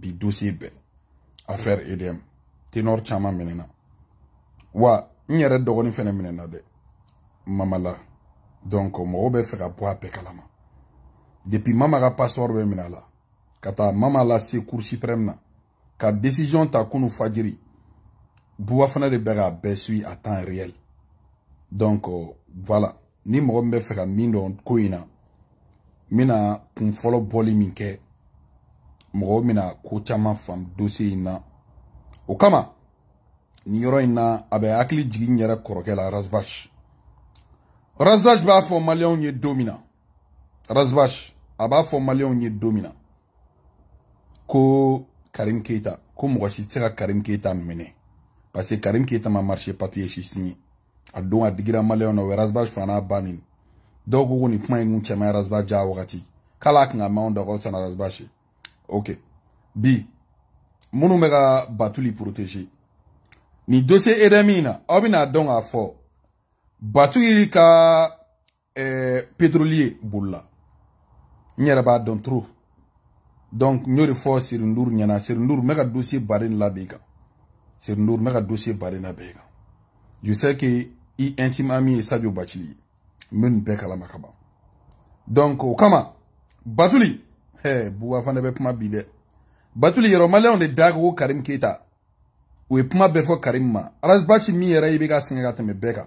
bi dossier bɛɛ affaire edm tenor caman minɛna wa n yɛrɛ dɔgɔnin fɛnɛ minɛna dɛ mamala donc mɔgɔw bɛ fɛ ka bɔ a bɛɛ kalama depuis mama ka passeport bɛ minɛ a la ka taa mama la cour suprême na ka décision ta kunu fajiri buwa fana de bɛ k'a bɛɛ sui à temps réel donc euh, voilà ni mɔgɔ min bɛ fɛ ka min dɔn ko in na n bɛna kun fɔlɔ bɔli min kɛ Mwou mena kou chaman fan dosye inna. Okama, ni yoron inna abe akli jgin nye rak kuroke la razbash. Razbash ba fwo maleon ye domina. Razbash, abe fwo maleon ye domina. Kou Karim Keita, kou mwashi tsega Karim Keita mwene. Pase Karim Keita man marsye pati ye shisini. Adon adigira maleon nouwe razbash fran ap banin. Do gouni pman yon chaman ya razbash ja wogati. Kalak nga maon da goun san ya razbash e. ok B. Munu mega batuli protege Ni dossier edemi Obina na don batuli ka eh, petrolier bulla. Nyara b'a don trou. donc n y'o de nyana serinduru mega dossier barin la bega. S'irundur mega dossier barina la i je sais que i intime ami sabio sadio Mun ye n makaba. donc kama batuli Hey, buwa fana bɛ kuma bi dɛ batuli yɔrɔ maliyɛnw de da ko karim keyita u ye kuma bɛɛ fɔ karim ma arazbashi min yɛrɛ i bɛ ka sɛgɛn ka tɛmɛ bɛɛ kan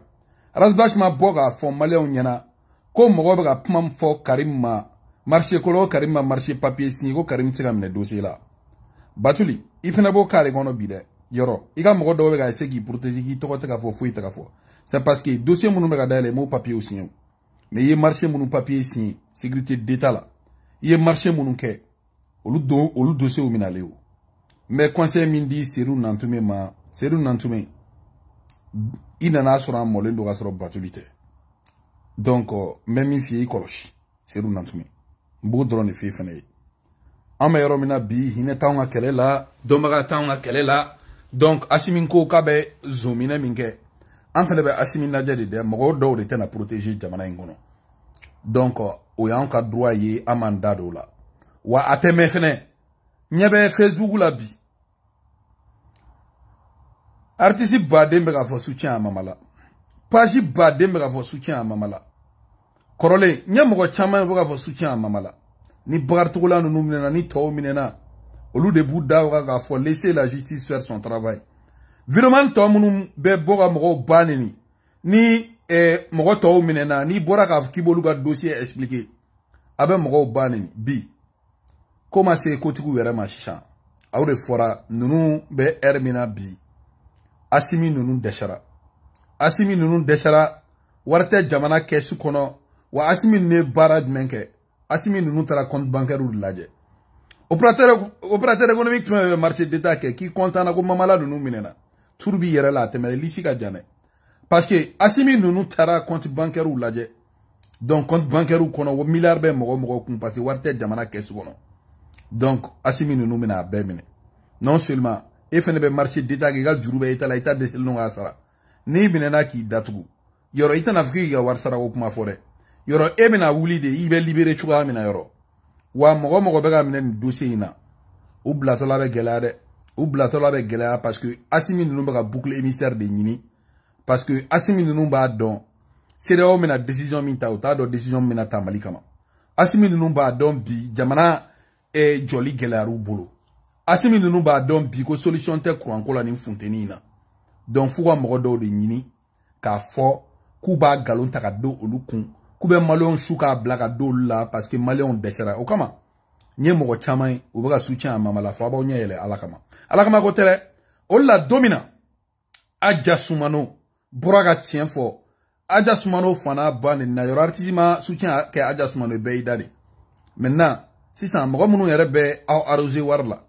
arazbashi ma bɔ k'a fɔ maliyɛnw ɲɛna ko mɔgɔ bɛ ka kuma min fɔ karim ma marise kolo karim ma marise papiye sin ko karim tɛ se ka minɛ dose la batuli i fana b'o k'ale kɔnɔ bi dɛ yɔrɔ i ka mɔgɔ dɔw bɛ ka ese k'i protege k'i tɔgɔ tɛ ka fɔ foyi tɛ ka fɔ c'est parce que dossier minnu bɛ ka dayɛlɛ i m'o papiyew sin o mais i ye marise minnu papiye sin sécurité d'état la i ye marise minnu kɛ olu don olu dosiyew bɛna ale o mɛ kɔnsɛn min di seru nantume ma seru nantume i nana sɔrɔ a mɔlen do ka sɔrɔ batuli tɛ donc n bɛ min f'i ye i kɔlɔsi seru nantume n b'o dɔrɔn de f'i fana ye an bɛ yɔrɔ min na bi hinɛ t'anw ka kɛlɛ la dɔnbaga t'anw ka kɛlɛ la donc asimi ko k'a bɛ zon minɛ min kɛ an fana bɛ asimi lajɛ de dɛ mɔgɔ dɔw de tɛna protéger jamana in kɔnɔ donc ou y'an ka droit ye an la wa a tɛ facebook la bi artiste baden k'a soutien a mama la page baden soutien a mama la kɔrɔlen ɲɛ mɔgɔ soutien a mama la ni bagaritogola ninnu minɛna ni minena. olu de b'u la justice faire son travail videoman tɔ minnu bɛ bɔ ni E tɔw minena n'i bɔra k'a dossier expliquer abe bɛ B. ban bi ko ma se kotigiw yɛrɛ ma sisan aw de nunu ninnu bi asimi nunu deshara asimi nunu deshara wari jamana kesukono wa asimi ne barad menke. asimi nunu tara compte bancaire de lajɛ opérateur opérateur économique marché d'état kɛ k'i kɔntanna ko mamala mina. minena turbi b'i la lisi parce que asimi nous tara contre bankɛriw lajɛ donc kɔnti bankɛriw qu'on milliard bɛ mɔgɔ mɔgɔ kun parce que wari de jamana donc asimi nous nous mena à ben non seulement e fɛnɛ ben marché d'état kɛ i ka à l'état de ta la sara n'i binena k'i datugu Yoro i tɛna Afrique k'i ka wari sarako kuma fɔ dɛ ouli e de i bɛ libéré cogoya min na wa dossier in na u bilatɔla be gɛlɛya parce que asimi nous boucle émissaire de nini. parce que asimi ninnu b'a dɔn seereyaw bɛna decision min ta u t'a dɔn decision min bɛna ta mali kama asimi ninnu b'a dɔn bi jamana eh, jɔli gɛlɛyar'u bolo asimi ninnu b'a dɔn bi ko solution tɛ kuranko la nin funteni in na donc f'u ka mɔgɔ dɔw de ɲini k'a fɔ k'u b'a nkalon ta ka don olu kun k'u bɛ maliyɛnw su k'a bila ka don olu la parce que maliyɛnw dɛsɛra o kama n ye mɔgɔ caman ye u bɛ ka su tiɲɛ a mama la fɔ a b'aw ɲɛ yɛlɛ ala kama ala kama ko tɛ dɛ o de la don min na a jasumano Boura ka tsyen fo, ajasman ou fwana banen nan yor artizima soutyen ke ajasman ou be yi dade. Mennan, sisa, mkwa mounou yerebe ao arouze war la.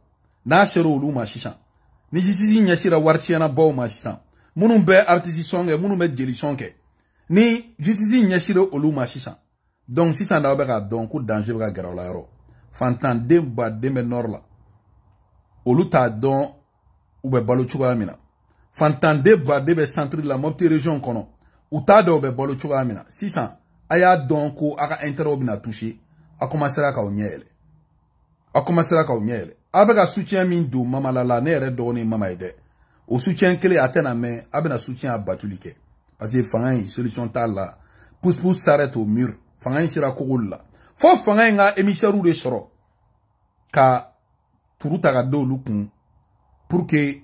Nan asero ou lou ma shishan. Ni jisizi nyashira warchi yana bou ma shishan. Mounou be artizisonge, mounou me djelisonge. Ni jisizi nyashira ou lou ma shishan. Donk sisa na ou be ka donk ou danje be ka gero la yaro. Fantan dem ba deme nor la. Olu ta donk ou be balo chokwa yaminan. Fan tan dep vadebe santri la mopti rejon konon. Ou ta dobe bolot chok amina. Si san. Aya don ko a ka entero bina touche. A komanse la ka ou nye ele. A komanse la ka ou nye ele. A beka soutyen mindou mamalala. Ne ered doni mamayde. Ou soutyen kele ate na men. A be na soutyen abatulike. Aze fanyi solisyon tal la. Pous pous sare to mure. Fanyi si la koukou la. Fanyi fanyi nga emisyar ou de soro. Ka. Tourou taga do lupon. Pouke. Fanyi.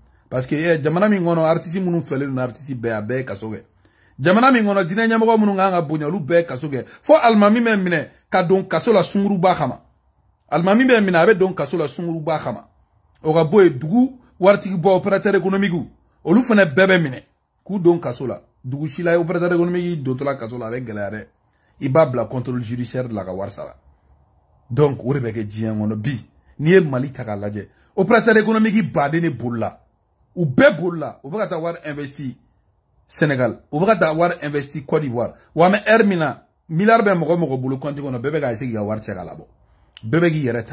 parce que eh, jamana min kɔnɔ artiste minnu fɛlen don artiste bɛɛ a be kasoge jamana min kɔnɔ dinɛ ɲɛmɔgɔ minnu kan ka bonya olu bɛɛ kaso kɛ fo alimami bɛ minɛ ka don kaso la sunguruba ba khama almami minɛ mine bɛ don kaso la ba khama o ga bɔ yen dugu waritigi bo opérateur économique o fana fene bebe mine k'u don kaso la dugu si la opérateur économique dontɔla kaso la a bɛ gɛlɛya i b'a bila contrôle judiciaire de la ka wari sara donc ou rebeke bɛ kɛ bi n'i mali taka laje lajɛ opérateur badene boula Ou bɛɛ bolila ou va investi Sénégal, ou va investi Côte d'ivoire wa mɛ ɛri min na miliyari bɛ mɔgɔ mɔgɔ bolo kɔnti kɔnɔ bɛɛ bɛ ka ese War ka wari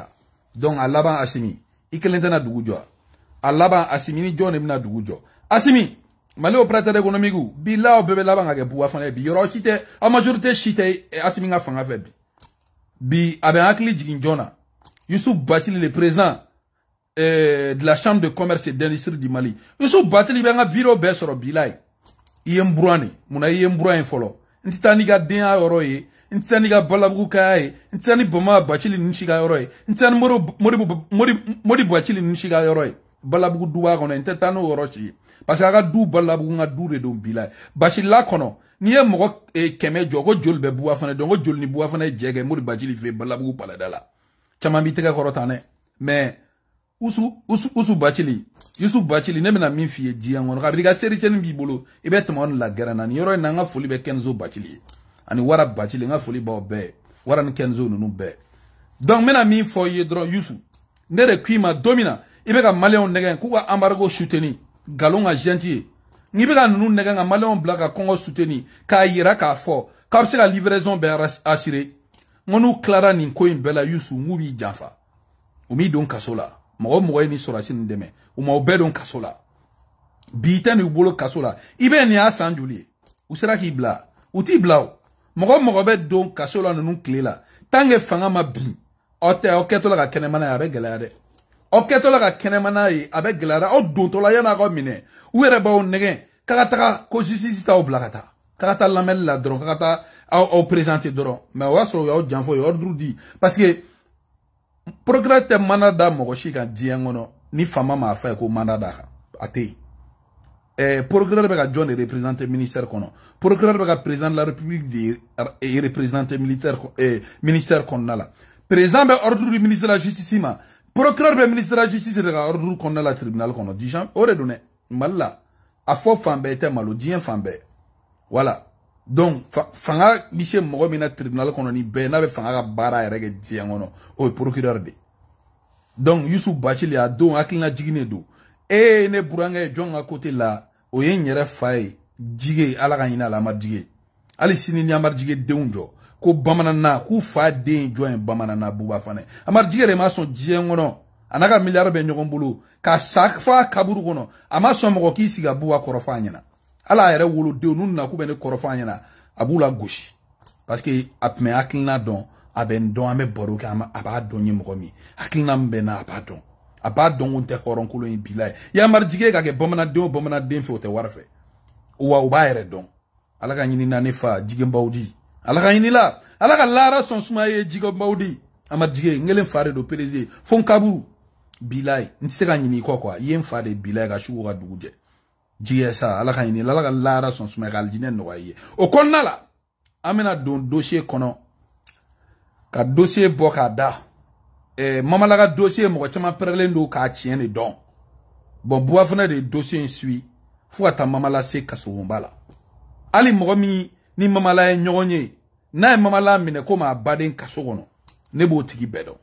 donc à laban asimi il kelen tɛna asimi ni de asimi économique bi la o bɛɛ laban majorité chité, asimi a e fanga bi bi akli bɛ hakili jigin le présent. Eh, de la chambre de commerce et d'industrie du Mali i so batili bɛ n ka video bɛɛ sɔrɔ bi la ye i ye n buran de munna i ye n buran ye fɔlɔ n tɛ taa n'i ka denya yɔrɔ balabou n'i balabugu kaya bama duba parce que a balabou, balabugu n bilai. du de don bi basila kɔnɔ n'i ye mɔgɔ kɛmɛ fana ni boua fana ye jɛ kɛ mori bacili fɛ balabugu palada la korotane mais usu usu usu bacili yusuf bacili ne bena min f'i ye diɲɛ kɔnɔ kabiri ka sericɛni b'i bolo i e bɛ tɛmɛ ni lagɛrɛ na nin yɔrɔ in na n ka foli bɛ kɛnzo bacili ye ani wara bacili n ka foli b'aw bɛɛ wara ni kɛnzo ninnu bɛɛ donc n bena min fɔ i ye dɔrɔn yusu ne de k'i ma don min na i bɛ ka maliyɛnw nɛgɛ k'u ka anbarigo suteni galon ka gɛnti ye n'i bɛ ka ninnu nɛgɛ ka maliyɛnw bila ka kɔngɔ suteni k'a yira k'a fɔ k'a bɛ se ka livraison bɛɛ assuré n ko n'u tilara nin ko in bɛɛ la yusu n k'u b'i janfa u m'i don kaso la mɔgɔ mɔgɔ ye nin sɔrɔsi nin dɛmɛ u ma o bɛɛ don kaso la bolo i u sera k'i bla. u t'i bila o mɔgɔ mɔgɔ don kaso la ninnu la tant fanga ma bin Oketola tɛ ka kɛnɛmana ye a bɛ gɛlɛya dɛ aw kɛtɔla ka kɛnɛmana ye a bɛ gɛlɛya aw dontɔla yan'a ka minɛ u yɛrɛ b'aw k'a ka ko justice t'aw ka taa k'a ka la dron k'a ka au aw aw présenter dɔrɔn mais o y'a sɔrɔ u y'aw di parce que procureur tɛ manada da mɔgɔ si ni faama m'a fɔ ko mana d'a kan a eh, procureur bɛ jone jɔn de représente ministère kono. procureur bɛ ka président de la république de eh, e, représente militaire eh, ministère kɔnɔna la président bɛ ordre du ministre de la justice ma procureur bɛ ministre de la justice de ordre kɔnɔna la tribunal kono. dijan o de don dɛ mali la a fɔ fan bɛɛ tɛ malo diɲɛ voilà donc fanga bi se mɔgɔ min na tribunal kɔnɔ ni bɛɛ n'a bɛ fanga ka baara yɛrɛ kɛ diɲɛ kɔnɔ o ye procureur de donc yusu bachili a don hakilina jiginen don e ye ne burankɛ jɔn ka kote la o ye n yɛrɛ fa ye jige ala ka ɲinɛ a la a ma jige hali sini ni amadu jige denw jɔ ko bamanana k'u fa den jɔn ye bamanana buba fana amadu jige de ma sɔn diɲɛ kɔnɔ a n'a ka miliyari bɛ ɲɔgɔn bolo ka sa fɔ a kaburu kɔnɔ a ma sɔn mɔgɔ k'i sigi ka buba kɔrɔ fɔ a ɲɛna ala yɛrɛ wolodenw n'u nana k'u bɛ ne kɔrɔfɔ an ɲɛna a b'u parce que a tun bɛ hakilina dɔn a bɛ n dɔn an bɛ baro kɛ a b'a dɔn ye mɔgɔ min hakilina min bɛ n na a b'a dɔn a b'a dɔn ko n tɛ hɔrɔnkolon ye bi la ye yamarijige ka kɛ bamanaden o bamanaden fɛ o tɛ wari fɛ wa na ne fa jigenbaw di ala ka ɲini la ala ka lahara sɔn sumaya ye jigenbaw di n kelen fa de don pereze fo n kaburu bi la ye n tɛ se ka ɲini i kɔ kuwa i ye n fa de bi la ye ka sugu ka dugu Gye sa, alaka yine, lalaka lada son sume gal jine nou a ye Okon nala, amina don dosye konon Ka dosye bok a da e, Mamala ka dosye mwen chanman prele nou ka atyene don Bon, bou avonade dosye yon sui Fou ata mamala se kasogon bala Ali mwen gomi ni mamala yon e nyonye e Nan mamala mwen e koma baden kasogon Nebo tiki bedon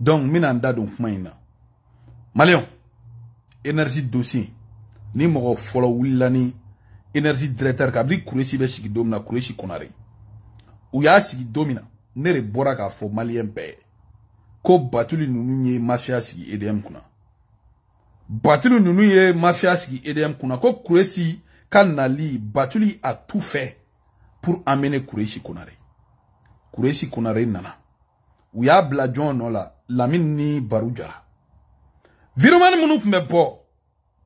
Don, minan dadon fman yon Maleon, enerji dosye yon Ni mwo folo wila ni enerji dreter kabli kure sibe si ki domina kure si konare. Ou ya si ki domina, nere boraka fo mali yempe, ko batili nunu nye mafya si ki edem kuna. Batili nunu nye mafya si ki edem kuna, ko kure si kan nali batili atu fe, pou amene kure si konare. Kure si konare nana. Ou ya blajon nola, lamin ni barujara. Virouman mounou pme bo,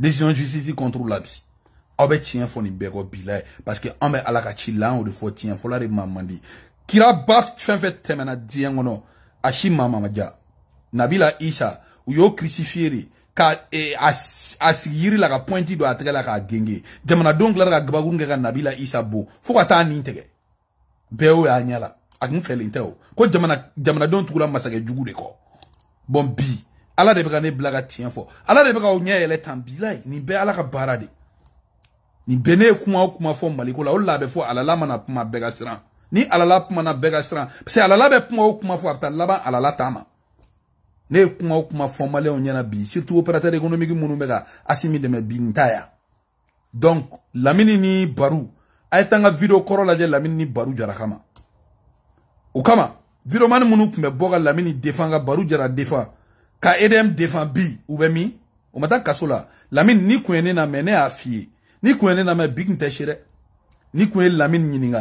décision justice contrôle la bi aw bɛ tiɲɛ fɔ nin bɛɛ kɔ bi la ye parce que an bɛ ala ka ci e, la an y'o de fɔ tiɲɛ fɔla de ma man di kiraba fɛn fɛn tɛmɛna diɲɛ kɔnɔ a si maa ma ja nabila isa u y'o kirisifie de ka eh, a, a sigi yiri la ka pointi don a tɛgɛ la k'a genge jamanadenw tilara ka gabakuru kɛ ka nabila isa bon fɔɔ ka taa nin tigɛ bɛɛ o y'a ɲɛ la a kun fɛlen tɛ o ko jamanadenw jamana tugula masakɛ jugu de kɔ bɔn bi ala de bɛ ka tiens ala de bɛ k'aw ni yɛlɛ ni bilayi ala ka baara de nin bɛɛ kuma fo la mana begasran ni alala la bɛɛ na siran parce que alala be kuma kuma fɔ a bɛ alala tama ne kuma o malé fɔ bi surtout opérateur économique munu bɛ asimi de me bintaya. donc lamini ni barou a ye taa corolla de video mini ni barou jara kama vidéo man munu minnu boga bɛ bɔ ka lamini ka Edem defan bi ou bɛ mi, o ma taa Lamine ni kun na na mené ne f'i ni kun ye ne namɛn bi ni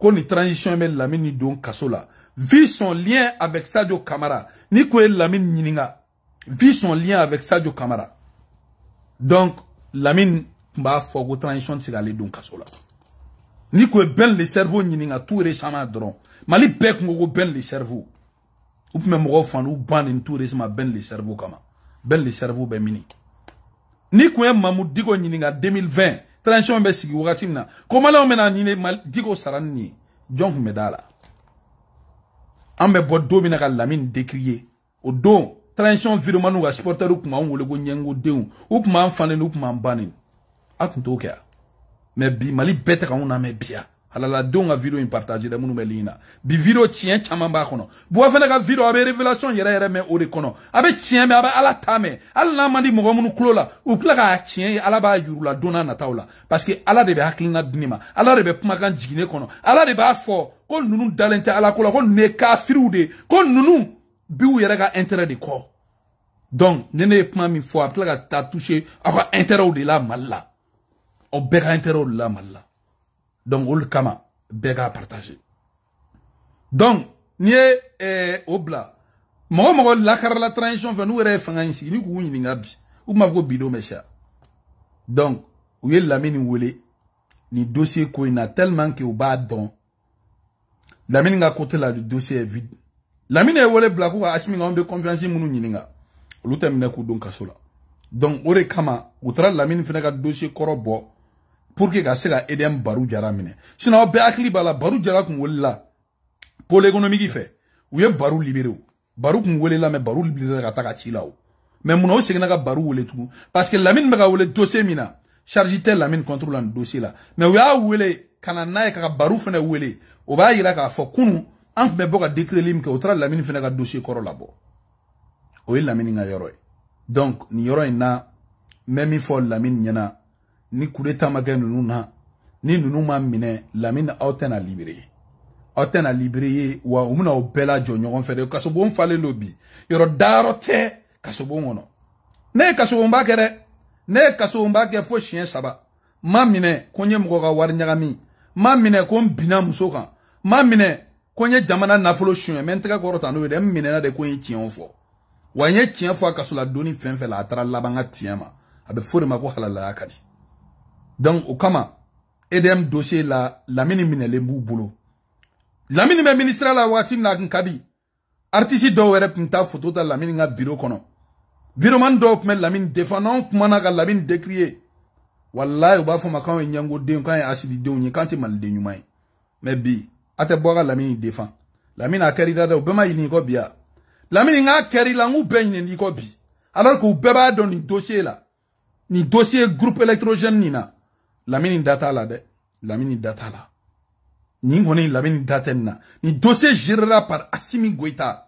ko transition don Kassola. vi son lien avec sadio kamara ni kun ye nininga. Vison vi son lien avec sadio camara. donc Lamine b'a fɔ transition tɛ don kaso ni le cerveau nyininga tout récemment dron. mali pek ben le cerveau U tun bɛ banin fana u ban tourisme ben le cerveau kama bɛn le cerveau bɛ ben mini ni kun ye Mamu ni 2020 transition bɛ ben sigi wagati na comment là on mena ni mal digo jɔn tun bɛ d'a la an bɛ bɔ don min décrier o don transition viromaniw ka supporters tun b'an wele ko ɲɛngodenw u tun b'an fanen u tun banin. bannen a ah. mais bi Mali bɛɛ on k'anw lamɛn Alala ka video in partage dɛ bi video tiɲɛ caman kono. kɔnɔ buwa ka video a revelation yere me urekono. o de Abe a bɛ tiɲɛ mɛn a ala klo la u klaga k'a ala b'a la n'a parce que ala debe bɛ hakilina ma ala de bɛ kumakan kono. ala de b'a Kon ko dalente ala ko Kon ko ninnu de ko ka intérêt de donc nene ne ye kuma min fɔ a t'a ka toucher de la malla. la aw bɛɛ de la mala donc, le Kama, Bega partage. Donc, ni e obla. mon mɔgɔ lakara la transition fɛ n'u yɛrɛ ye fanga in sigi ni k'u ɲininka bi u b'a donc ouel lamine ni dossier ko tellement que ou b'a dɔn lamini nga côté la le dossier est vide lamini ye wele bila ka asimi de bɛ confiance minnu ɲininka olu don kasola. donc ou kama u taara la ka dossier korobo pour que ka se ka edm baru jara mine. Sinon bɛɛ bala b'a la jara kun l'économie pôle fait. fɛ u ye baru libere o baru kun welela mais baru libere ka taga ci la o mɛ munna baru parce que Lamine bɛ ka dossier mina. na charge tɛ lamini contrôle la dossier là. Mais ou y'a wele ka na n'a kaka ka ka baru o b'a k'a fɔ kunu an tun bɛ décret lim décréli min kɛ fene dossier kɔrɔ labɔ o ye lamini ka donc ni yoro na même il faut Lamine lamini ni kureta ma kɛ na ni ninnu ma la mine aw na libere aw na wa umuna ubela jonyo on lajɔ kaso fɛ fale lobi yoro darote te yɔrɔ ne kasu kasobonba ne kasu kasobonba kɛ fo saba ma mine konye n ye mɔgɔ ka musoka ma jamana nafolo suɲɛ mɛ n tɛgɛ n'o de konye n ye wa ye kaso la doni la donc, au kama, EDM dossier la, lamini minele mbou boulot. Lamini me ministre la wati na nkadi. Artisi do were pmta photo ta la nga bureau kono. Viroman do pme lamini la pmana ka lamini décrier. ba uba ma makan we nyango de asidi de nyi kan mal de nyumai. Mais bi ate boga lamini défend. Lamini akari da do bema kobi ko La Lamini nga akari la ngu benye ni ko bi. Alors que beba don ni dossier la. Ni dossier groupe électrogène ni na. La da data la de. lamini da la ni na ni dossier gérera par Assimi Goita.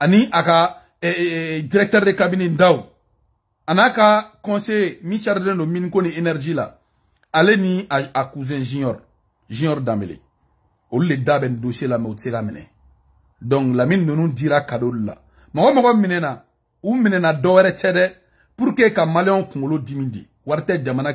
ani aka eh, eh, eh, directeur de cabinet Ndao Anaka conseil Michel conseiller min énergie la Aleni ni a, cousin junior junior Dambele Ou le daben dossier la mɛ la mené la dira cadeau la mɔgɔ mɔgɔ minena. ou menena dɔ pour que ka maliyɛnw kunkolo dimi de ce jamana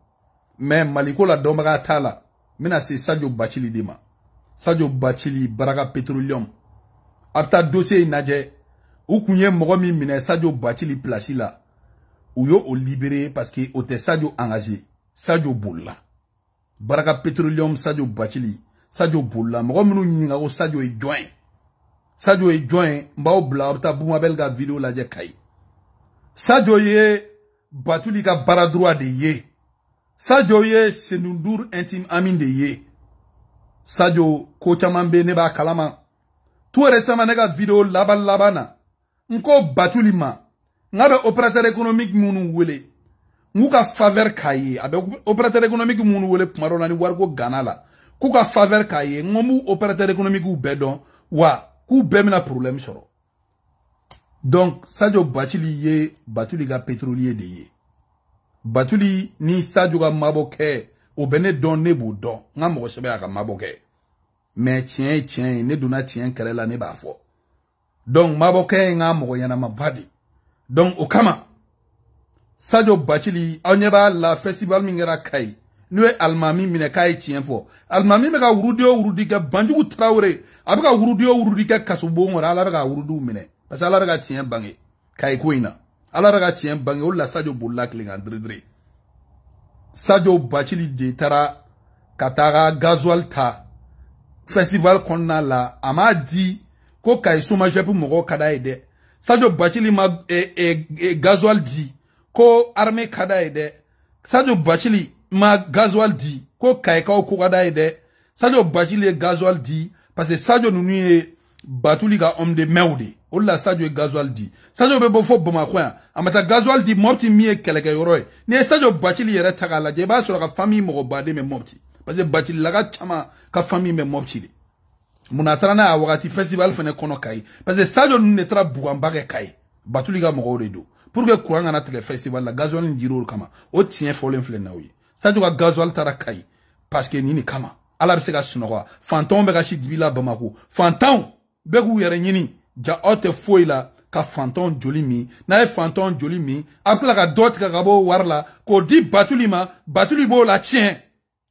Mais maliko la Tala, t'a la n bɛna se Sadio bacili Sadio baraka petroleum Apta bɛ inaje. dossier in lajɛ u Sadio Bachili mɔgɔ la u y'o libéré parce que o Sadio engagé sajo baraka petroleum Sadio Bachili. Sadio bolila mɔgɔ minnu ɲininka ko Sadio ye joint. Sadio sajo joint. jɔn ye n b'aw bila aw bɛ taa bumabɛli ka video ye batuli ka droit de ye. Sadio ye Senundur intime amin de ye. Sadio ne b'a kalama. To récemment nega video vidéo laban labana. Nko batuli ma. Nga opérateur économique munu wele. Nku ka faveur kaye. Abe opérateur économique munu wele kumaro na ni wariko Ghana ka faveur kaye. Ngomu opérateur économique u bɛɛ Wa k'u bemina problème soro. Donc Sadio Batuli ye Batuli les pétrolier de ye batuli ni Sajuga Maboke mabɔ maboke, o bene donne dɔn ne b'o dɔn a ka mɔgɔ sɛbɛ y'a tien, ne duna tien la ne donc maboke, nga n donc kama sajo batuli la festival mingera kai, Nue almami mine kai tien fo. Almami me ka urudio o wurudi kɛ banjugu tarawele a bɛ ka wurudi o bange kai alors bɛ ka tiɲɛ bange o la sadio bolila kile kan sadio Bachili de Tara, Katara, Gazualta, festival qu'on la a di ko kay souma mɔgɔw ka d'a ye sadio Bachili ma e e e di ko armé kada ede. sadio Bachili ma Gazual di ko kai ko ka d'a ye dɛ sadio Bachili di parce que sadio nous ye batuli ga homme de main de la sadio ye di Sajo bɛ bɔ fɔ bamakɔ amata gazwal di mɔpiti miye ye kɛlɛkɛyɔrɔ n'i ye sadio bacili yɛrɛ k'a lajɛ b'a sɔrɔ ka fami mɔgɔ baden parce que bacililaka chama ka fami me mɔpiti de munna a festival fene kono kai. parce que nune ninnu de kai. batuli ka mɔgɔw de don pour festival la gazuwali nin kama o fole fɔlen flen na ye tarakai, ka gazwal parce que kama ala bɛ se ka sunɔgɔ fantanw bɛ ka si bamako fantanw ja ote ka Fanton joli mi, n'a ye fanton joli mi, a ka Dot ka la k'o di batuli ma batuli b'o la Tien.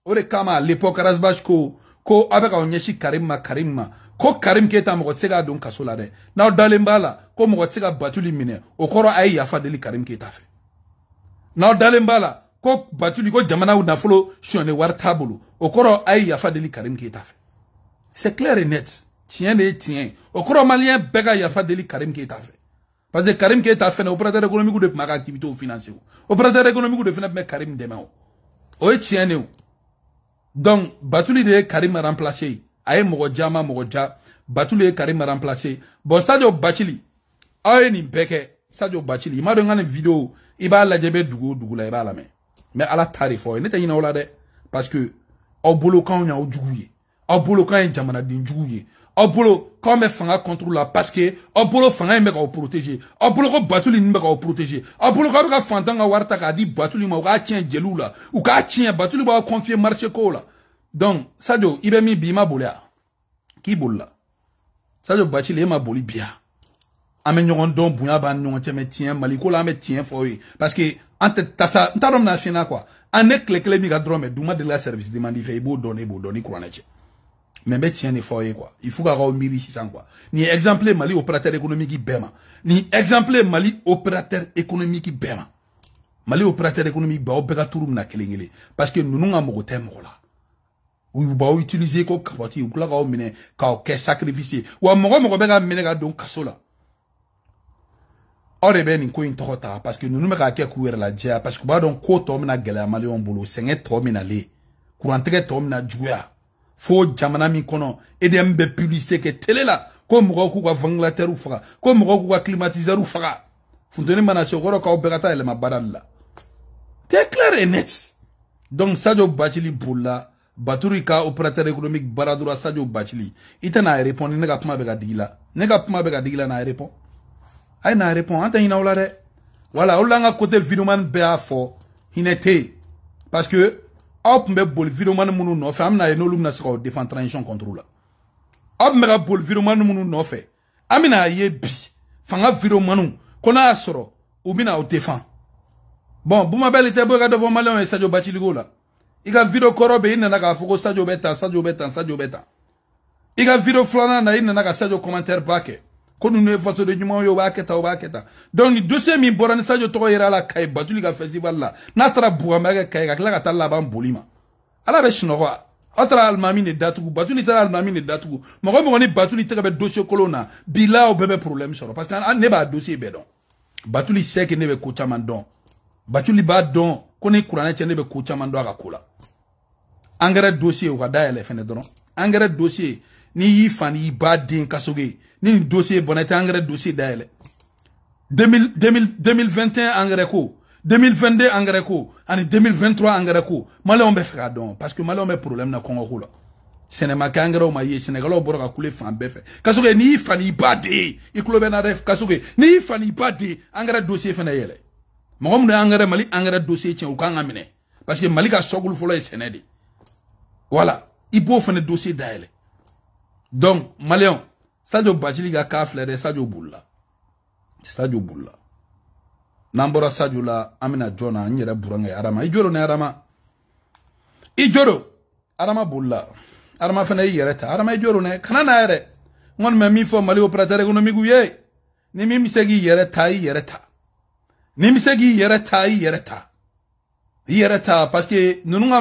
Ore kama l'époque ko ko a bɛ Karimma, karim ma karim ma ko karim don kaso la de, ko mɔgɔ batuli mine, okoro deli karim ke ta fe. ko batuli ko jamana nafolo war Okoro karim c'est clair et net tiens de au tiɲɛ malien, o kɔrɔ yafa deli karim est parce que karim keyita fɛnɛ opérateur économique de maga activité ou financer économique de finance mais karim dɛmɛ o o ye donc batuli de karim a remplacé. Aïe, ja ma mɔgɔ ja batuli ye karim remplacer bon ça, j'ai ni beke. nin bɛɛ kɛ sadio bacili i m'a dɔn n vidéo Il b'a la bɛ dugu mais dugu la i b'a lamɛn Mais ala ta de fɔ ye la parce que au bolo kanw y'aw jugu au aw bolo kan on bolo fanga contre la parce que aw bolo fanga in bɛ k'aw protéger on bolo ko batuli nin protéger on ka fantan ka k'a di batuli ma u k'a tiɲɛ jeliw la u k'a batuli confier marché cola la donc sadio i bɛ bi ma k'i bolila sadio bacili ma boli bia. a an don ɲɔgɔn b'an ni ɲɔgɔn metien parce que en tête tasa n t'a dɔn n'a quoi an ne tile mais min de la service demande i beau donner beau donner ne mais n un faut de quoi il faut qu'on quoi ni exemple mali opérateur économique bema. Ni exemple mali opérateur économique bema. mali opérateur économique ba aw tout na kelingele. parce que nous pas mɔgɔ ou mɔgɔ la Ou b'aw utiliser ko kabati ou ou ou ou sacrifice Ou Ou ka ka don Kasola. la ben de in parce que nous bɛ k'a couvrir la parce que b'a ko tɔ Mali on maliyɛnw c'est un tɔ bɛ courant très na fo jamana min kɔnɔ edm bɛ publicité kɛ télé la comme mɔgɔw k'u ka ventilatɛrw faga comme mɔgɔw k'u ka climatisɛrw faga funteni mana se ka la c'est clair et net donc sadio bacili bolila baturi ka opérateur économique baradura sadio bachili i tɛna répond ni ne ka kuma bɛ ka digi la na répond ay na a répond an tɛ hinɛ aw la voilà de côté parce que aw tun bɛ boli vidéoman minnu nɔfɛ an bɛna ye n'olu bɛna se k'aw défend transition contrôle la aw tun bɛ ka boli vidéoman minnu nɔfɛ an bɛna ye bi fanga vidéomanw ko n'a y'a sɔrɔ u bɛna aw défend bon bumabɛli tɛ bɔ i ka dɔ fɔ maliyɛnw ye sadio baciliko la i ka video kɔrɔ bɛ i nana k'a fɔ ko sadio bɛ tan sadio bɛ tan sadio bɛ tan i ka video filanan na i nana ka sadio commentaire ba kɛ Quand ninnu ye fait ɲumanw ye u b'a kɛ tan u b'a kɛ tan donc le dossier min bɔra ni Sadio tɔgɔ yera la Kayi Batuli ka festival la n'a taara Buwamɛ kɛ Kayi ka tila ka taa laban boli ma ala bɛ sunɔgɔ wa aw taara alimami de datugu batuli taara alimami de datugu mɔgɔ mɔgɔ ni batuli tɛgɛ bɛ dossier kolon na bi la aw bɛɛ bɛ problème sɔrɔ parce que ne b'a dossier bɛɛ dɔn batuli sait que ne bɛ ko caman dɔn batuli b'a dɔn ko ni kuranɛ cɛ ne bɛ ko caman dɔn a ka ko la angɛrɛ dossier u ka dayɛlɛ fɛnɛ dɔrɔn dossier n'i y'i fa n'i ba den kasoge ni dossier bɔnna angre tɛ dossier d'ailleurs 2021 angɛrɛ 2022 angɛrɛ année 2023 angɛrɛ ko maliyɛnw bɛ parce que maliyɛnw bɛ problème na kɔngɔko là sɛnɛma kɛ angɛrɛw ma ye sɛnɛkɛlaw bɔra ka fan bɛɛ fɛ que n'i fani i b'a de ye i tulo n'i fani i b'a dossier fɛnɛ yɛlɛ de minnu ye angɛrɛ dossier tiɲɛ u kan parce que malika ka sɔkulu fɔlɔ de voilà i b'o dossier dayɛlɛ donc maléon. Sadio Bajiliga k'a filɛ e dɛ bulla, bolila bulla. bolila n'an bɔra Sadio la an bɛna jɔn ne arama, ijoro arama bulla, arama bolila Adama fana y'i yɛrɛ ne kana na ngon n kɔni bɛ min fɔ Mali ye ni min iyereta iyereta, k'i yɛrɛ ta ni bɛ se k'i yɛrɛ ta i yɛrɛ ta i yɛrɛ ta parce que ninnu n'a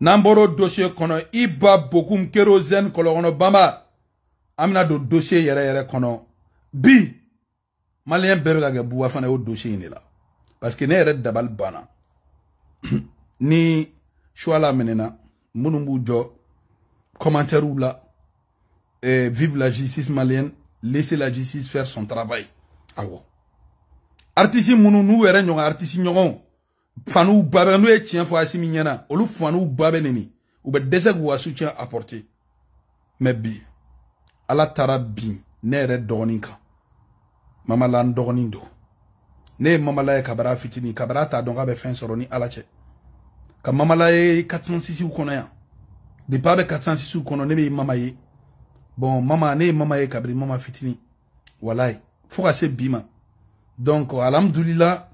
Namboro dossier kono i ba bokum kerosene kɔlɔnkɔnɔ bamba. an bɛna dossier yere yere bi Malien bɛɛ bɛ dossier in là. la parce que ne red dabal bana. ni chwala menena. munumbu jo commentaire ou eh, vive la justice malienne laissez la justice faire son travail awɔ artiste munu n'u yɛrɛ ɲɔgɔn artiste fanou ba bɛ n'u ye tiɲɛ fɔ asimi ɲɛna olu soutien apporter ala tarabi bin ne yɛrɛ mama kan ne mama mamala kabara fitini kabara t'a donga be fin ala che ka mamala 406 ou yan de a 406 ou ne mama ye bon mama ne mama ye kabri mama fitini. faut fo bima se donc alhamdoulillah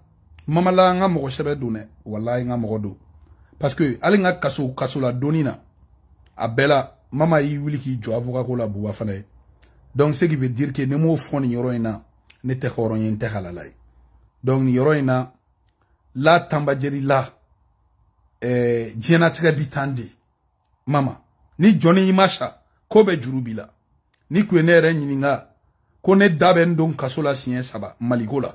Mama la nga mwo gwo sepe do ne, wala e nga mwo gwo do. Paske, alen nga kaso, kaso la doni na, abe la, mama e wili ki jo avu kakola bou wafanay. Don seki pe dirke, ne mwo fon yoroy na, ne te koronye, ne te halalay. Don yoroy na, la tambajeri la, e, jenatika bitande, mama. Ni jone imasha, kowe jorobi la, ni kwenere njini la, kone daben don kaso la sinye saba, mali go la.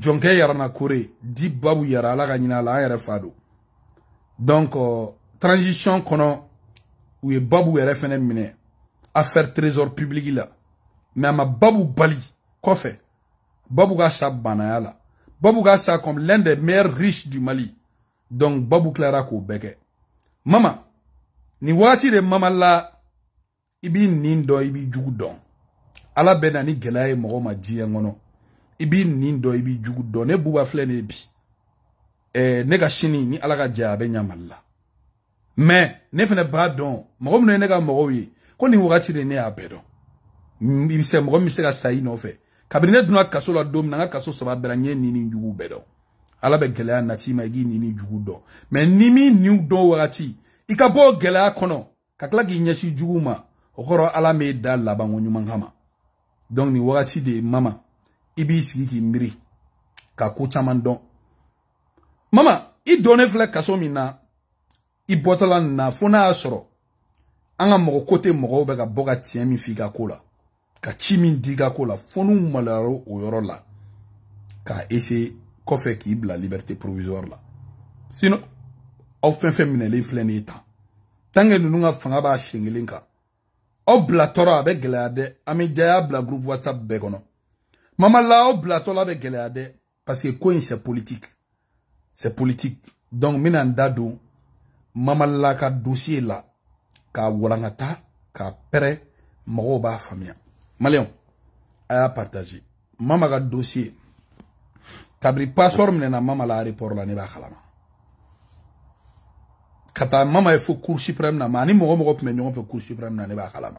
Yara na kore di babu yara ka a la an yɛrɛ donc euh, transition kono ou babu yɛrɛ fɛnɛ mine. affaire trésor public là. mais ma babu bali Kofe. babu gasha sa babu gasha comme l'un des meilleurs riches du mali donc babu tilara k'o Maman, mama ni wati de mama la ibi nindo ibi ala benani gelaye mo ma ngono. i b'i nin dɔn i b'i jugu dɔn ne buba filɛ nin ye bi ɛɛ ne ka sini ni ala ka jɛ a bɛ ɲa mali la mɛ ne fɛnɛ b'a dɔn mɔgɔ minnu ye ne ka mɔgɔw ye ko nin wagati de ne y'a bɛɛ dɔn i bɛ se mɔgɔ min bɛ se ka sa i nɔfɛ kabini ne donna kaso la don min na n ka kaso saba bɛɛ la n ye nin ni jugu bɛɛ dɔn ala bɛ gɛlɛya nati ma i k'i nin ni jugu dɔn mɛ ni min nin dɔn wagati i ka bɔ gɛlɛya kɔnɔ ka tila k'i ɲɛsin jugu ma o kɔrɔ ala m'e da labanko ɲuman kama donc nin wagati de mama i b'i sigi k'i miiri ka ko caman dɔn mama i donnen filɛ kaso min na i bɔtɔla nin na fo n'a y'a sɔrɔ an ka mɔgɔ ko tɛ mɔgɔw bɛ ka bɔ ka tiɲɛ min f'i ka ko la ka ci min d'i ka ko la fo n'u maloyara o yɔrɔ la k'a ese kɔfɛ k'i bila liberté provisoire la sinon aw fɛn fɛn minɛlen filɛ nin ye tan tanke ninnu ka fanga b'a sen kelen kan aw bila tɔɔrɔ a bɛ gɛlɛya dɛ an bɛ jaya bila groupe whatsapp bɛɛ kɔnɔ Maman là, au plateau là, avec Parce que quoi, c'est politique. C'est politique. Donc, minanda d'ado, maman là, ka dossier là, ka wolangata, ka pre, moroba famia. Maléon, à partager. Maman ka dossier. Kabri passeport mena maman l'a report la ne ba khalama. Kata mama il faut cour suprême na, mani moro moro pme nyon, cour suprême na, ne ba khalama.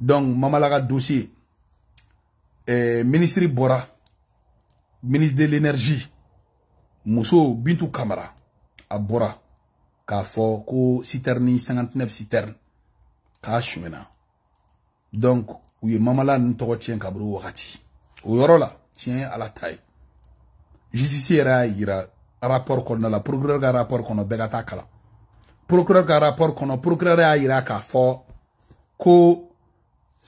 donc mamalaga dossier eh, ministre Bora, ministre de l'énergie Mousso Bintou kamara à Bora k'a ko citerni 59 citerne k'a sumɛna donc oui, Mamalara mamala ninnu tɔgɔ ou tiens la taille ala ta ye rapport le la procureur rapport qu'on a ka Kala. procureur qu'on rapport kona procureur Ira k'a co ko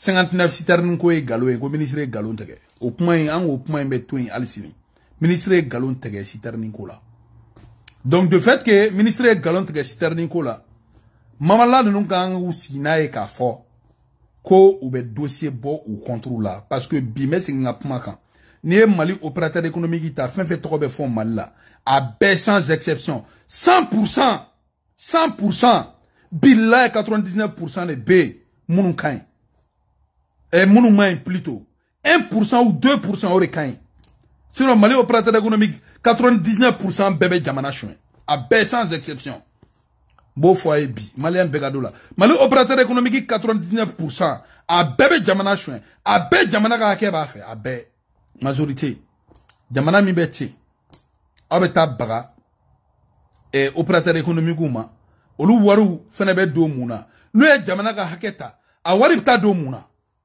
59 citernes qui ye galon ye ministre galon tɛgɛ Au point, point an k'o ministre galon donc de fait que ministre galon galon tigɛ citerne ko la maman nous, nous k'u sigi n'a k'a fort, ko u dossier bon ou contrôle. là, parce que bimé c'est bɛ segin n'i mali opérateur économique ta fin fait, trop de fond mal là, à baisse sans exception 100 100 Billa, 99 de B, yen eh, ma plutôt un ou 2% pour cent le de mali opérateur économique 99% bébé djamana neuf pour sans exception beau b'o bi maliyɛn bɛɛ opérateur économique 99% vingt dix a bɛɛ jamana suɲɛ a bɛɛ jamana ka a majorité jamana min bɛ baga eh, opérateur économique ma olu waru Fenebe bɛ don mun na n'u ye ta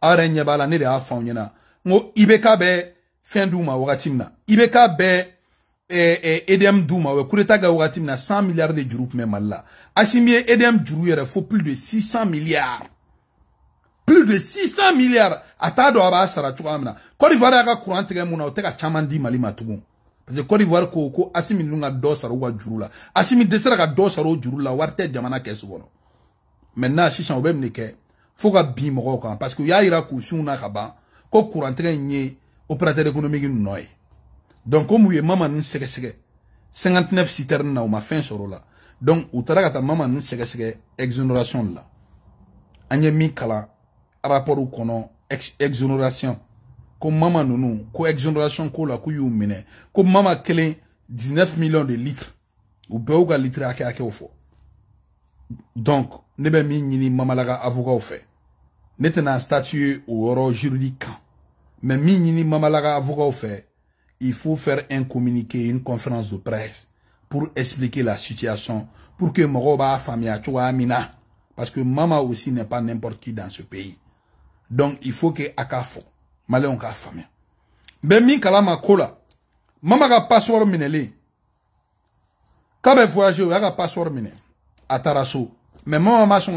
aw bala nere b'a la ne ibeka be fɔ aw ibeka be eh, eh, edem fɛn d'u milliards de juru même bɛ Edem la asimi ye plus de 600 milliards plus de 600 milliards Atado abasara dɔn a sara ka courant tigɛ mun na o tɛ ka Mali parce que ko ko Asimi nunga dosa ro sara Asimi desera ka dosa ro o juru la jamana kɛsu kɔnɔ maintenant sisan o fo ka bin kan parce que y'a yira kulusiw kaba, ka ban ko kurantigɛ in ye opérateur économique nɔ donc komi mama ninnu 59 citernes na u ma la donc u taara ka taa mama ninnu sɛgɛsɛgɛ exonération la an ye min kono rapport ex ko mama nunu, ko exonération ko la k'u y'u ko mama kele 19 millions de litres Ou beuga y'u ka litre hakɛ hakɛw fɔ donc nebe bɛ ben, min ɲini mamalaka avocaw ne un statut ou yɔrɔ juridique mais min ɲini mamalaka avocats il faut faire un communiqué une conférence de presse pour expliquer la situation pour que mɔgɔw famille faamuya parce que mama aussi n'est pas n'importe qui dans ce pays donc il faut que Akafo. malon k'a Ben Ben min kalama ko maman mama ka passeport minɛlen Quand bɛ voyager o y'a ka passeport miné. a mais mama ma sɔn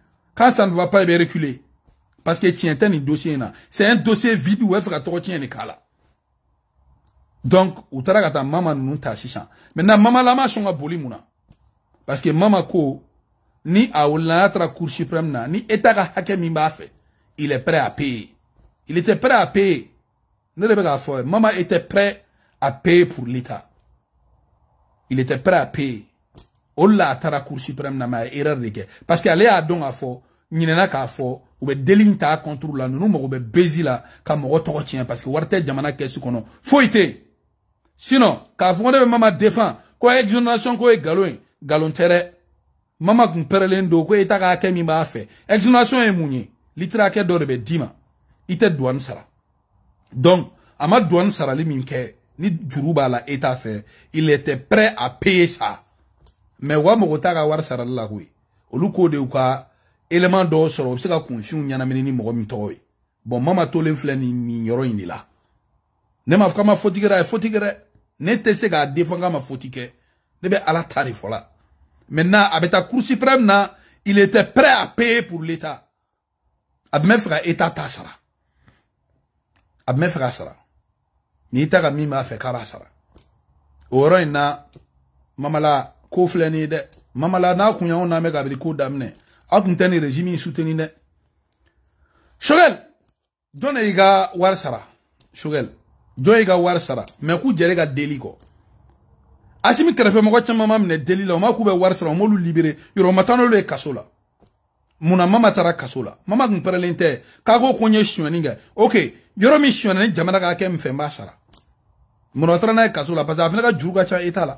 Quand ça ne va pas, eh il va reculer. Parce que tient un dossier là. C'est un dossier vide où il faut que tu cas là. Donc, ou t'as ka taa mama nous ta sisan maintenant mama lama sɔn ka boli parce que Maman, ko ni a wulila la cour suprême na ni état ka hakɛ min fait. il est prêt à payer il était prêt à payer ne le pas k'a mama était prêt à payer pour l'état il était prêt à payer Ola tara cour suprême na mais a erreur de parce que ale y'a dɔn k'a fɔ ɲinɛna k'a fɔ u bɛ deli contre la parce que warte jamana kɛsi kɔnɔ foyi tɛ yen sinon k'a ne mama défend quoi exonération quoi ye nkalon mama kun pɛrɛlen don ko e ta ka hakɛ min b'a fɛ exonération ye mun ye litiri hakɛ dɔ de sara donc sara li minke, ni juru la eta fe, il était prêt à payer ça mais u ka mɔgɔ t'a ka wari sarali la koyi olu ko de y'u ka eleman do soro u se ka kunfinw nyana ni mɔgɔ min tɔgɔ ye bɔn mama tolen filɛ nin nin la ne m'a k'a ma foti kɛ dɛ ne te se k'a defanga ma fotike ne be ala ta de maintenant abeta cour na il était prêt à payer pour l'état a tun état ta sara a sara n'i ta ka min k'a sara o mamala ko filɛ mama la dɛ mamala n'a kun y'anw lamɛn kabini ko damne. aw tun tɛ régime in soutenu ne. shogɛl don sara shogɛl jɔn y'i ka sara mɛ k'u deli asimi kɛrɛfɛ mɔgɔ caman ma ne deli la o ma k'u Molo libere Yoro matano ma kasola. n'olu mama tara kaso mama tun pɛrɛlen k'a ko ko n ye sonyani ok jamana ka hakɛ min fɛ n b'a sara munna n'a ka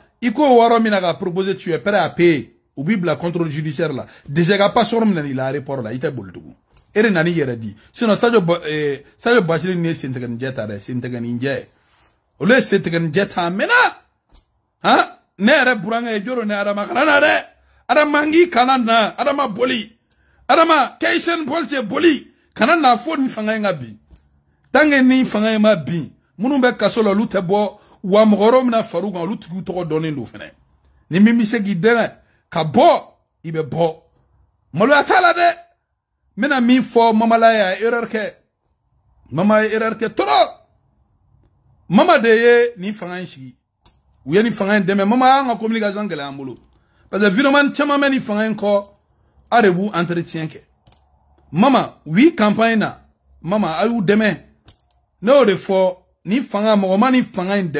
Iko k'o mina min na k'a proposé tu es prêt à payer judiciaire la déjà ga pas sur la report la il tɛ boli tugun e di sinon sajo eh, sajo bashiri ni ye sentɛgɛninjɛ re, dɛ ne are buranga ne adama kana na dɛ adama kana na boli adama ma isɛni bolte boli kana fo nin fanga ngabi. ka ni fanga wa mɔgɔ wɛrɛw bɛna far'u kan olu tigiw tɔgɔ dɔnnen don ni mi bɛ se k'i dɛmɛ ka bo, i bɛ bɔ maloya la min fɔ mamala mama ya erreur toro mama de ye nin fanga in sigi fanga mama an bolo parce que vidéoman fanga mama u yi mama a deme. No de fo ni fanga mo ni fanga in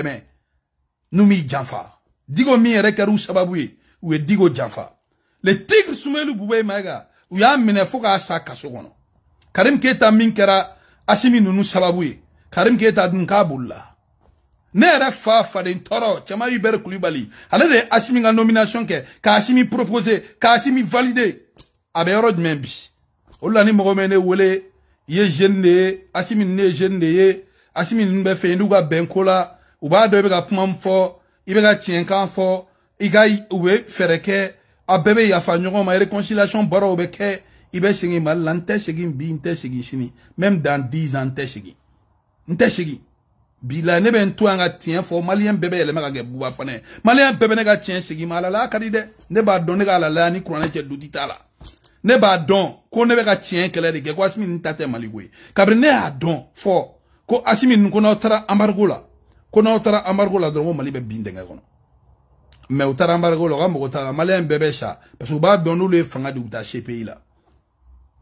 nous m'i janfa digo mi yɛrɛ ou sababu digo janfa le tigre soumelu bube mayiga ou y'a minɛ fo k'a sa kaso karim keta min asimi nunu sababu ye karim keta dun k'a ne fa de toro tchama Allez, asimi nomination ke ka asimi propose ka asimi validé. Abe rod membi Ou ni mo ye asimi ne Asimi ninbe fè yendou gwa bèn kou la. Ou ba do ybe e gwa pouman fò. Ybe gwa tiyen kan fò. Yga ybe fè re kè. A bebe yafan yon kon maye rekonsilasyon bora ou be kè. Ybe sè gen mali. Lan tè sè gen bi. Nan tè sè gen sè gen. Mem dan di zan tè sè gen. Nan tè sè gen. Bi la nebe ntou an gwa tiyen fò. Maliyen bebe eleme gwa gèp gwa fònen. Maliyen bebe ne gwa tiyen sè gen malala. Kari de. Ne ba don ne gwa lalani kouranè chè doudi tala. ko asimi ninnu ko n'aw taara embargo la ko na taara embargo la dɔrɔn mali be bin dingɛ kɔnɔ mɛ u taara embargo la u ka mɔgɔ t'a la maliyɛn parce que b'a dɔn le fanga di u bɛ pays cpi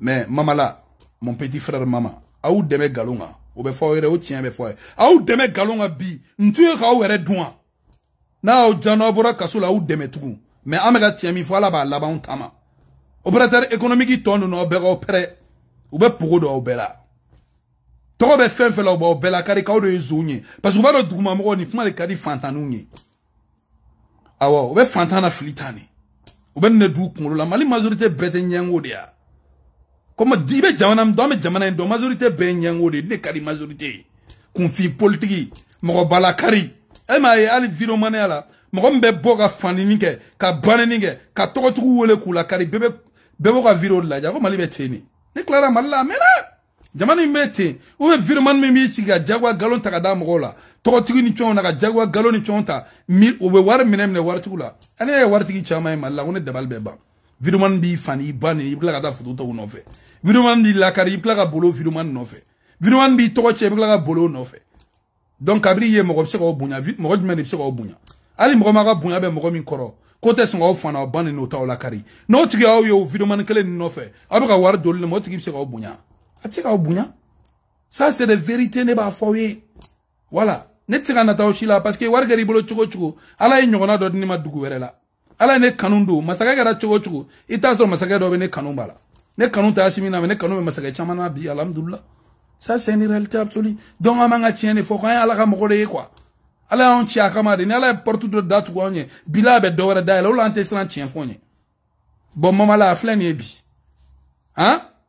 mais mama mamala mon petit frère mama aw dɛmɛ galonga. kan o bɛ fɔ o tiɲɛ bɛ fɔ aw ye aw bi n tun o k'aw dun n'a o ja n'aw bɔra kaso la aw dɛmɛ tugun mɛ an bɛ ka tiɲɛ min b'a on anw opérateur économique tɔ no be bɛɛ k'aw be u do pogo bela Toko be fɛn fɛn la o b'aw la kari k'aw de ye zon ye parce que u b'a kuma Awa, fantan na d'u kunkolo la mali majorite de ya comme dibe jamana min dɔn jamana de kari ne ka di majorité ye kunfin politiki mɔgɔ balakari e m'a ye hali vidéomaniya la mɔgɔ ka fanini kɛ ka banini kɛ ka tɔgɔtigiw wele k'u lakari bɛɛ bɛ bɛɛ ka mali ne la mena. Jamani Mete, Uwe ten Mimi bɛ Jagwa min b'i sigi ka jagoya ni fɛnw na jagwa galon nkalon ni fɛnw ta u wari minɛ la ane ya waritigi caman ye mali la b'i fani bani ba ni i bɛ di b'i lakari i ka bolo virimani nɔfɛ virimani b'i tɔgɔ cɛ i ka bolo nɔfɛ donc kabiri ye mɔgɔ bɛ se k'aw bonya seko jumɛn de bɛ se k'aw bonya hali mɔgɔ m'a bonya bɛ mɔgɔ min n'o lakari n'o tigi y'aw ye o virimani kelen nin nɔfɛ aw ka Atika obunya. ça c'est des vérités ne pas fɔ voilà ne tɛ nata parce que Wargari bolo cogo cogo ala inyo ɲɔgɔnna do ni madugu ma ala ne kanundo. Masaka masakɛ kɛra masaka cogo i ne kanu ne kanu t'a si ne bi alihamudulilah ça c'est une réalité absolue donc an ala ka mɔgɔ de quoi ala on tia kamade, kama ni ala portu porte datu datugu anw ye bi la a la bi Hein?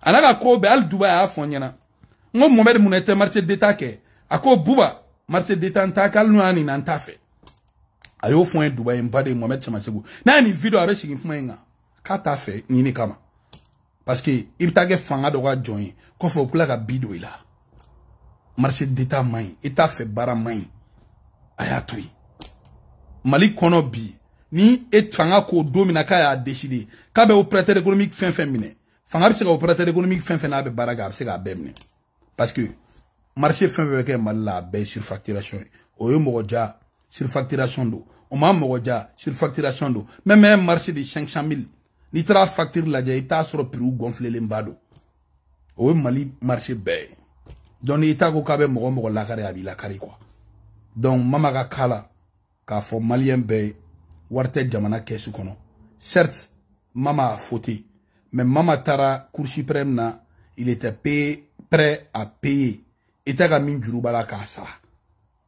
ana kobe be al bɛɛ hali duba y'a fɔ n ɲɛna marché d'état kɛ a ko buba marché d'état n t'a t'a n'a ni video a bɛ Katafe nyini kama parce que il bɛ fanga dowa ka jɔn ye kɔfɛ o ka bi la marché d'état t'a mali bi ni et fanga k'o don k'a y'a décider k'a bɛ prêteur économique Fang ap se ka operatel ekonomik fin fin ap baraka ap se ka abemne. Paske, marsir fin fin peke man la bay surfaktirasyon. Oye mwgo ja, surfaktirasyon do. Oman mwgo ja, surfaktirasyon do. Men men marsir di 500 mil. Nitra faktir la ja ita soro pirou gonfle lemba do. Oye mali marsir bay. Doni ita kou kabe mwgo mwgo lakare avi lakare kwa. Don mama ga kala, ka fom malyen bay, wartet jamanak kesou konon. Sert, mama fotey. mais mama taara cour suprême na il était payé prêt à payer i t'a ka min juru b'a la k'a sara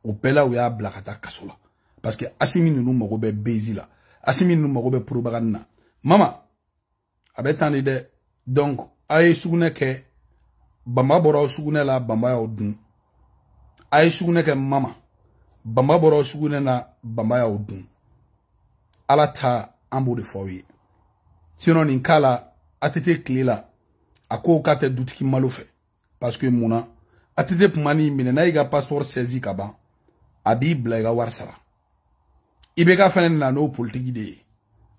o bɛɛ la u y'a bila ka taa kaso la parce que asimi ninnu mago bɛ bezi la asimi ninnu mago bɛ porobagani na mama a bɛ tan de dɛ donc a ye sugunɛ kɛ banba bɔra sugunɛ la banba y'aw dun a ye sugunɛ kɛ mama banba bɔra sugunɛ na banba y'aw dun ala ta an b'o de fɔ aw ye sinon nin k'a la atete clé là, a ko k'a doute dutigi malo fait, parce que mona, a ATT man'i n'a y'i passeport saisi kaba a bible sara na n'o de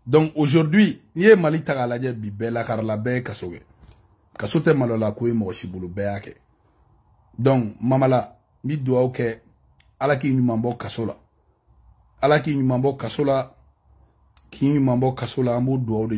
donc aujourd'hui n'i malita mali ta la be bi Kasote malola ko mochi shibulu beake. donc mamala mi bi ok ala k'i kaso la ala k'i ni mambo kasola, la k'i n'y mambo kaso la do b'o de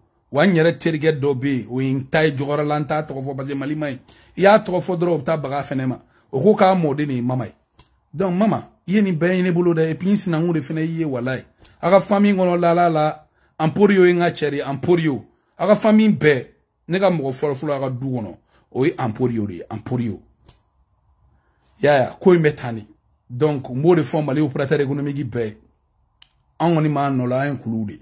wa n yɛrɛ terikɛ dɔ be yen o ye n ta ye jɔgɔrɔla n t'a tɔgɔ fɔ parce que mali ma ye i y'a tɔgɔ fɔ dɔrɔn o be taa baga fɛnɛ ma o ko k'a mɔden de ye mama ye donc mama i ye nin bɛɛ ye ne bolo dɛ et puis n sinankun de fɛnɛ i ye wala ye a ka fami kɔnɔ lala la anporio ye n ka cɛ de ye anporio a ka fami bɛɛ ne ka mɔgɔ fɔlɔfɔlɔ a ka du kɔnɔ o ye anporio de ye anporio yaya ko in bɛ tan de donc n b'o de fɔ mali opérateur économique bɛɛ an kɔni m'an nɔ la an ye kuluw de ye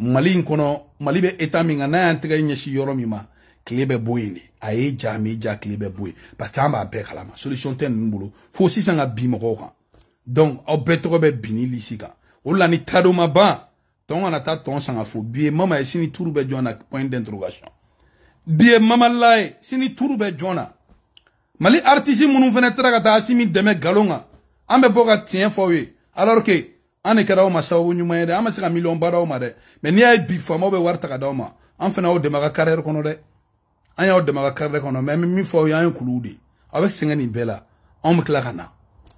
mali in kɔnɔ mali bɛ eta min kan n'a y'an tɛgɛ ɲɛsi yɔrɔ min ma tile bɛ bɔ yen de a ye ja mɛ ja tile bɛ bɔ yen parce que an b'a bɛɛ kalama solution tɛ ninnu bolo fo sisan ka bin mɔgɔw kan donc aw bɛɛ tɔgɔ bɛ bin ni lisi kan o de la ni taadon ma ban tɔn kana taa tɔn sanga fo bi ye mama ye sini tuuru bɛ jɔn na point d'interrogation bi ye mama la ye sini tuuru bɛ jɔn na mali artiste minnu fana taara ka taa asimi dɛmɛ nkalon kan an bɛ bɔ ka tiɲɛ fɔ aw ye alors que Ane kera ou ma sa wou nyou maye de. Ame se ka milou an bada ou ma de. Men ya e bifwa mou be warte ka da ou ma. An fena ou demaga kare re kono de. Ane ou demaga kare re kono. Men mimi fwa ou yan yon kulu de. Awek sengen ni bela. An mkle kana.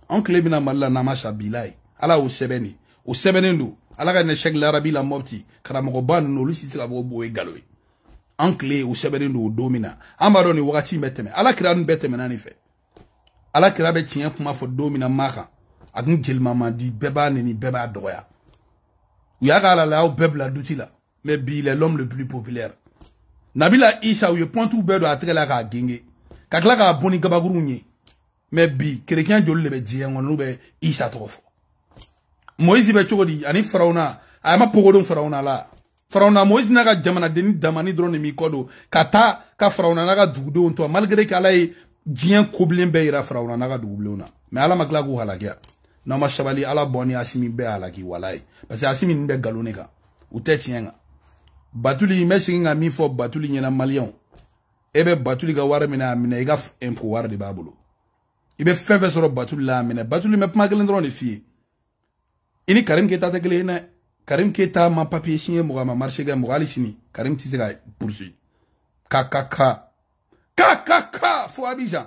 An kle bina man la namasa bilay. Ala ou sebe ni. Ou sebe nin do. Ala ka nechek lera bilan mopti. Kera mou go ban nou lisi si la vou bo e galwe. An kle ou sebe nin do ou domina. Ame a doni wakati mbete men. Ala kira an mbete men anife. Ala kira beti a tun di Beba ni neni doya. doya. y'a ka la l'a bila duti la mais bi il est l'homme le plus populaire nabila isha ou ye pɔntiw bɛɛ don a la k'a genge ka tila k'a bɔ mais bi kerekian joli le bɛ diɲɛ kɔnɔ n'u isa tɔgɔ Moïse moyisi bɛ frauna, ani a pogodon frauna la Frauna Moïse naga jamana deni damani drone de m'i kodo. Kata ka frauna naga farawuna n'a malgré que ala ye diɲɛ kobilen bɛɛ mais ala ma tila k'u Nou mas chabali ala boni asimi be ala ki walay. Basi asimi nbe galone ka. Ou tet yenga. Batuli yime se genga mi fo batuli nye nan malyon. Ebe batuli gaware mene a mene. Ega empuware di babolo. Ibe fefe soro batuli la mene. Batuli me pma gilendroni siye. Ini karim ke ta te gile yene. Karim ke ta man papye sinye mga ma marsege mga li sinye. Karim ti se gaye. Bursi. Ka ka ka. Ka ka ka. Fwa bi jan.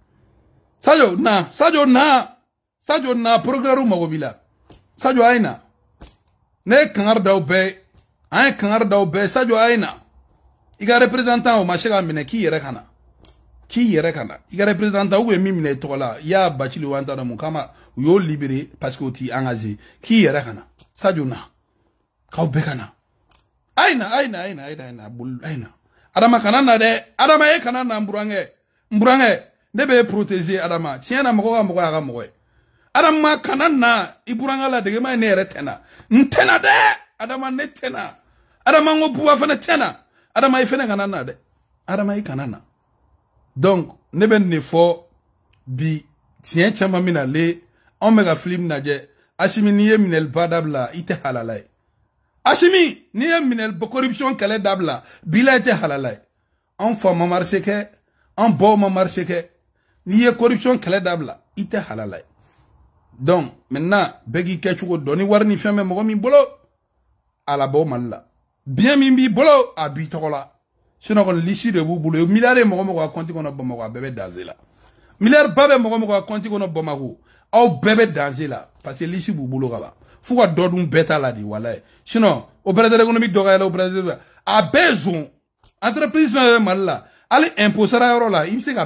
Sajo na Sajo na Sajo na programme ma b'i Sajo ne kangar daube, da kangar daube. Sajo da a représentant ma k'i yɛrɛ Iga k'i représentant y'a bacili wanta na mukama, y'o libéré parce que engagé k'i yɛrɛ Sajo na na Aina Aina Aina na aina, adama Kanana de adama e ne bɛ protéger adama tiens na mɔgɔ ka adama kanana iburangala de buranka la dege ne adama ne adama n ko tena adama i fɛnɛ de adama i donc ne bɛ ne bi tien chama minale. On le on me ka film lajɛ asimi Ite halalai. d'abla, dabila halalai, Ashimi asimi corruption kale d'abla, bila i halalai, on ye ma marché ke ma niye corruption kɛlɛ dabila i halala donc maintenant begi k'i kɛcogo dɔn ni wari ni fɛn bɛ mɔgɔ bolo ala labɔ malla la mi mi bolo a b'i tɔgɔ sinon kɔni lisi de b'u bolo miliyari ye mo ko ka kɔnti kɔnɔ bamakɔ ko bebe bɛ danze la miliyari ba bɛ mɔgɔ mɔgɔ ka kɔnti kɔnɔ bamakɔ aw la parce que lisi b'u bolo ka ban fo ka dɔ dun di ta la de walayi sinon opérateur économique dɔ ka yɛlɛ opérateur la a bɛɛ entreprise fɛn fɛn bɛ mali la hali impôt il me la i bɛ se ka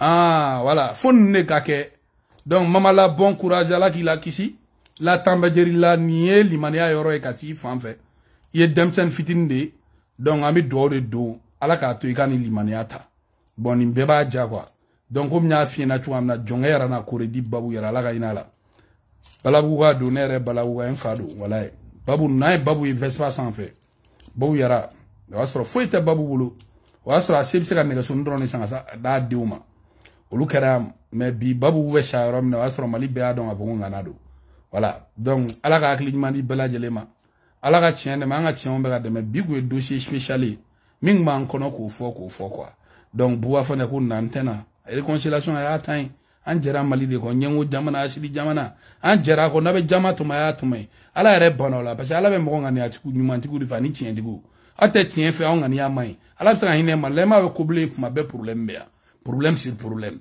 ah voilà fo ne ka kɛ donc mama la bon courage ala k'i la kisi la tanbajeri la nin e ye limaniya yɔrɔ ye ka s'i fan fɛ i ye denmisɛnnin fitinin de donc an bɛ de don ala k'a to i e ka nin limaniya bon nin bɛɛ ja quoi donc komi n f'i ɲɛna cogoya min na jɔnkɛ yɛrɛ n'a koredi babu yɛrɛ ala ka hinɛ balabu ka don ne balabu ka n fa e. babu n'a ye babu ye vespa sanfɛ babu yɛrɛ o y'a babu bolo o a se se ka nɛgɛso dɔrɔn de san ka d'a denw ma olu kɛra mɛ bi babu bɛ sa yɔrɔ min na o y'a sɔrɔ mali bɛɛ y'a dɔn k'a fɔ ko ŋana don wala donc ala ka hakili ɲuman di bɛɛ lajɛlen ma ala ka tiɲɛ dɛmɛ an ka tiɲɛw bɛ ka dɛmɛ bi kun ye dossier spécial ye min kun b'an kɔnɔ k'o fɔ k'o fɔ quoi donc buba fana ko na tɛna réconciliation a y'a ta ye an jɛra mali de kɔ ɲɛngo jamana asidi jamana an jɛra kɔ n'a bɛ jama tuma y'a tuma ye ala yɛrɛ banna o la parce que ala bɛ mɔgɔ ŋaniyatigiw ɲumantigiw de fɛ ani tiɲɛtigiw aw tɛ tiɲɛ fɛ anw ŋaniya man ɲi ala bɛ se ka hinɛ ma lɛma kobilen kuma bɛɛ problème bɛ yan problème sur problème